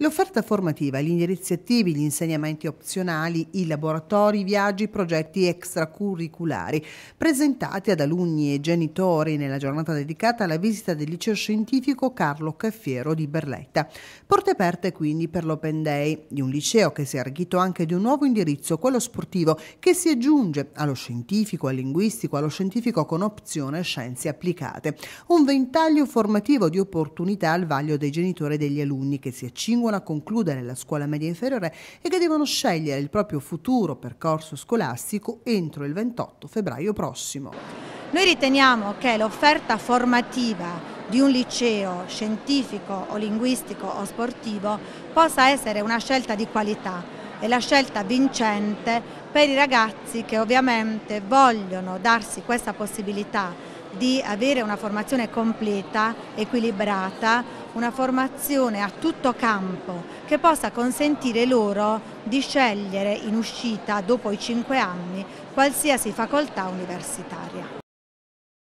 L'offerta formativa, gli indirizzi attivi, gli insegnamenti opzionali, i laboratori, i viaggi, i progetti extracurriculari, presentati ad alunni e genitori nella giornata dedicata alla visita del liceo scientifico Carlo Caffiero di Berletta. Porte aperte quindi per l'Open Day, di un liceo che si è arricchito anche di un nuovo indirizzo, quello sportivo, che si aggiunge allo scientifico, al linguistico, allo scientifico con opzione scienze applicate. Un ventaglio formativo di opportunità al vaglio dei genitori e degli alunni che si accingono devono a concludere la scuola media inferiore e che devono scegliere il proprio futuro percorso scolastico entro il 28 febbraio prossimo. Noi riteniamo che l'offerta formativa di un liceo scientifico o linguistico o sportivo possa essere una scelta di qualità e la scelta vincente per i ragazzi che ovviamente vogliono darsi questa possibilità di avere una formazione completa, equilibrata una formazione a tutto campo che possa consentire loro di scegliere in uscita dopo i cinque anni qualsiasi facoltà universitaria.